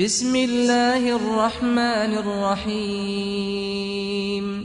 बिस्म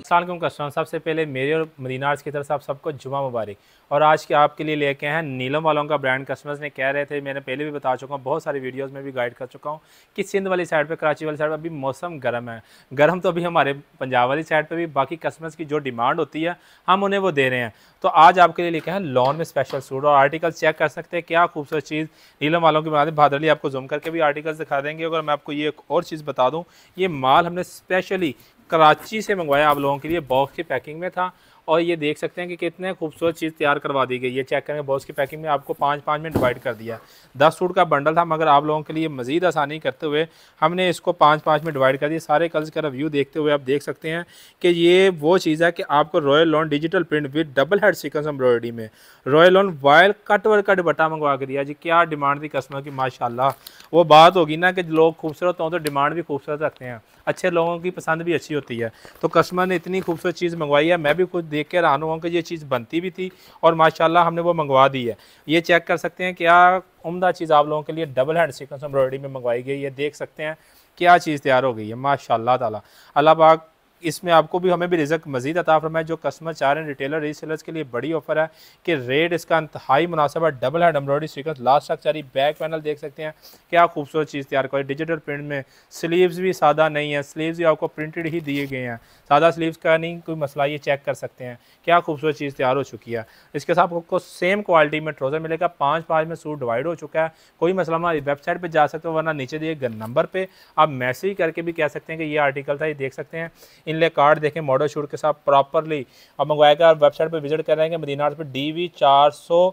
सलाम कस्टमर सबसे पहले मेरे और मदीनार्स की तरफ से आप सबको जुमा मुबारक और आज के आपके लिए लेके हैं नीलम वालों का ब्रांड कस्टमर्स ने कह रहे थे मैंने पहले भी बता चुका हूँ बहुत सारी वीडियोस में भी गाइड कर चुका हूँ कि सिंध वाली साइड पे कराची वाली साइड पे अभी मौसम गर्म है गर्म तो अभी हमारे पंजाब वाली साइड पे भी बाकी कस्टमर्स की जो डिमांड होती है हम उन्हें वो दे रहे हैं तो आज आपके लिए लेके हैं लॉन में स्पेशल सूट और आर्टिकल चेक कर सकते हैं क्या खूबसूरत चीज़ नीलम वालों की बनाते भादरली आपको जूम करके भी आर्टिकल्स दिखा देंगे अगर मैं आपको ये एक और चीज़ बता दूँ ये माल हमने स्पेशली कराची से मंगवाया आप लोगों के लिए बॉक्स की पैकिंग में था और ये देख सकते हैं कि कितने खूबसूरत चीज़ तैयार करवा दी गई है चेक करें बॉस की पैकिंग में आपको पाँच पाँच में डिवाइड कर दिया दस सूट का बंडल था मगर आप लोगों के लिए मज़ीद आसानी करते हुए हमने इसको पाँच पाँच में डिवाइड कर दिया सारे कलर्स का रिव्यू देखते हुए आप देख सकते हैं कि ये वो चीज़ है कि आपको royal lawn digital print with double head sequence embroidery में royal lawn voile cut work का डिबट्टा मंगवा के दिया जी क्या डिमांड थी कस्टमर की माशाला वो बात होगी ना कि लोग खूबसूरत हों तो डिमांड भी खूबसूरत रखते हैं अच्छे लोगों की पसंद भी अच्छी होती है तो कस्टमर ने इतनी खूबसूरत चीज़ मंगवाई है मैं भी खुद देख के रहा हुआ कि ये चीज़ बनती भी थी और माशाला हमने वो मंगवा दी है ये चेक कर सकते हैं क्या उमदा चीज़ आप लोगों के लिए डबल हैंड सिक्वेंस एम्ब्रॉयडरी में मंगवाई गई है देख सकते हैं क्या चीज़ तैयार हो गई है माशाला तला अल्लाह पाक इसमें आपको भी हमें भी रिजक मजीद अता फरमाए जो कस्टमर चाह रहे हैं रिटेलर रीसेलर्स के लिए बड़ी ऑफर है कि रेट इसका हाई मुनासब है double hand embroidery sequence last तक चाहिए बैक पैनल देख सकते हैं क्या खूबसूरत चीज़ तैयार करें डिजिटल प्रिंट में स्लीव्स भी सादा नहीं है स्लीव्स भी आपको प्रिंटेड ही दिए गए हैं सादा स्लीव्स का नहीं कोई मसला ये चेक कर सकते हैं क्या खूबसूरत चीज़ तैयार हो चुकी है इसके साथ आपको सेम क्वालिटी में ट्रोज़र मिलेगा पाँच पाँच में सूट डिवाइड हो चुका है कोई मसला हमारी वेबसाइट पर जा सकते हो वरना नीचे दिए नंबर पर आप मैसेज करके भी कह सकते हैं कि ये आर्टिकल था ये देख सकते हैं इनले कार्ड देखें मॉडल शूट के साथ प्रॉपरली आप मंगवाएगा और वेबसाइट पर विजिट करेंगे मदीना पर डी वी चार सौ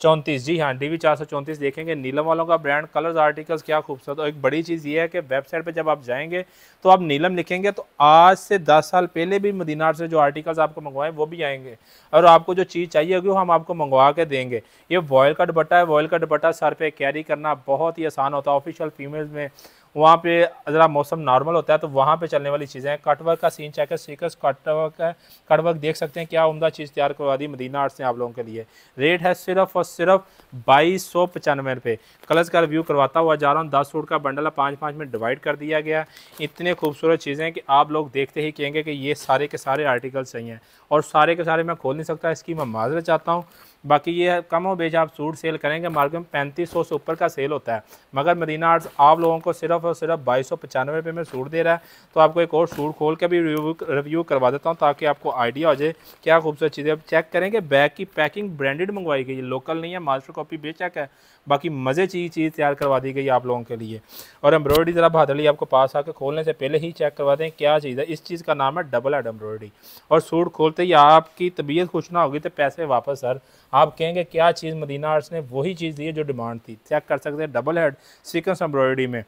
चौंतीस जी हाँ डी वी चार सौ चौंतीस देखेंगे नीलम वालों का ब्रांड कलर्स आर्टिकल्स क्या खूबसूरत और एक बड़ी चीज़ ये है कि वेबसाइट पे जब आप जाएंगे तो आप नीलम लिखेंगे तो आज से दस साल पहले भी मदीनार से जो आर्टिकल्स आपको मंगवाएं वो भी आएंगे और आपको जो चीज़ चाहिए होगी वो हम आपको मंगवा के देंगे ये वॉयल का दुपट्टा है वॉयल का दुपट्टा सर पर कैरी करना बहुत ही आसान होता है ऑफिशियल फीमेल्स में वहाँ पे ज़रा मौसम नॉर्मल होता है तो वहाँ पे चलने वाली चीज़ें हैं कटवर्क का सीन चेक है सीकर्स कटवर्क है कटवर्क देख सकते हैं क्या उमदा चीज़ तैयार करवा दी मदीना आर्ट्स ने आप लोगों के लिए रेट है सिर्फ और सिर्फ बाईस सौ पचानवे रुपये कलर्स का रिव्यू करवाता हुआ जा रहा हूँ दस सूट का बंडल है पाँच पाँच में डिवाइड कर दिया गया इतने खूबसूरत चीज़ें कि आप लोग देखते ही कहेंगे कि ये सारे के सारे आर्टिकल सही हैं और सारे के सारे मैं खोल नहीं सकता इसकी मैं माजरत चाहता हूँ बाकी ये कम हो बेच आप सूट सेल करेंगे मार्केट में पैंतीस सौ से ऊपर का सेल होता है मगर मदीना आर्ट्स आप लोगों को सिर्फ और सिर्फ बाईस सौ पचानवे रुपये में सूट दे रहा है तो आपको एक और सूट खोल के भी रिव्यू रिव्यू करवा देता हूँ ताकि आपको आइडिया हो जाए क्या खूबसूरत चीज़ें आप चेक करेंगे बैग की पैकिंग ब्रांडेड मंगवाई गई है लोकल नहीं है मास्टर कॉपी बेचक है बाकी मज़े चीज चीज़ तैयार करवा दी गई आप लोगों के लिए और एम्ब्रॉयडरी ज़रा भादली आपको पास आकर खोलने से पहले ही चेक करवा दें क्या चीज़ है इस चीज़ का नाम है डबल एड एम्ब्रॉयडरी और सूट खोलते ही आपकी तबीयत खुश ना होगी तो पैसे वापस सर आप कहेंगे क्या चीज़ मदीना आर्ट्स ने वही चीज़ दी है जो डिमांड थी चेक कर सकते हैं डबल हेड सिक्वेंस एम्ब्रॉयडरी में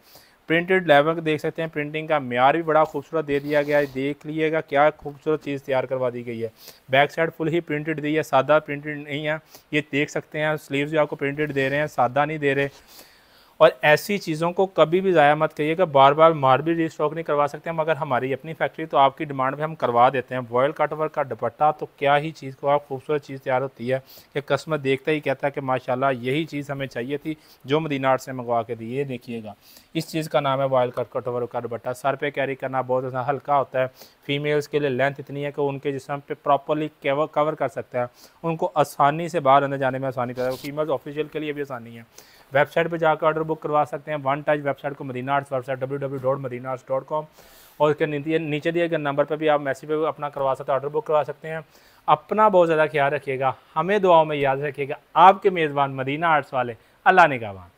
प्रिंटेड लेवल देख सकते हैं प्रिंटिंग का मैार भी बड़ा खूबसूरत दे दिया गया है देख लीजिएगा क्या खूबसूरत चीज़ तैयार करवा दी गई है बैक साइड फुल ही प्रिंटेड दी है सादा प्रिंटेड नहीं है ये देख सकते हैं स्लीव्स भी आपको प्रिंटेड दे रहे हैं सादा नहीं दे रहे और ऐसी चीज़ों को कभी भी ज़ाया मत करिएगा बार बार मार भी री स्टॉक नहीं करवा सकते मगर हमारी अपनी फैक्ट्री तो आपकी डिमांड में हम करवा देते हैं वॉयल कट का दुपट्टा तो क्या ही चीज़ को आप खूबसूरत चीज़ तैयार होती है कि कस्टमर देखता ही कहता है कि माशाल्लाह यही चीज़ हमें चाहिए थी जो मदीना आर्ट से मंगवा के दी ये देखिएगा इस चीज़ का नाम है वॉयल कट कट का दुपट्टा सर पर कैरी करना बहुत हल्का होता है फीमेल्स के लिए लेंथ इतनी है कि उनके जिसम पे प्रॉपरली कवर कर सकते हैं उनको आसानी से बाहर अंदर जाने में आसानी पैदा फीमेल्स ऑफिशियल के लिए भी आसानी है वेबसाइट पर जाकर ऑर्डर बुक करवा सकते हैं वन टच वेबसाइट को Madina arts website W W dot Madina arts dot com और उसके नीचे दिए गए नंबर पर भी आप मैसेज पर अपना करवा सकते हैं ऑर्डर बुक करवा सकते हैं अपना बहुत ज़्यादा ख्याल रखिएगा हमें दुआओं में याद रखिएगा आपके मेज़बान मदीना आर्ट्स वाले अल्लाह निगावान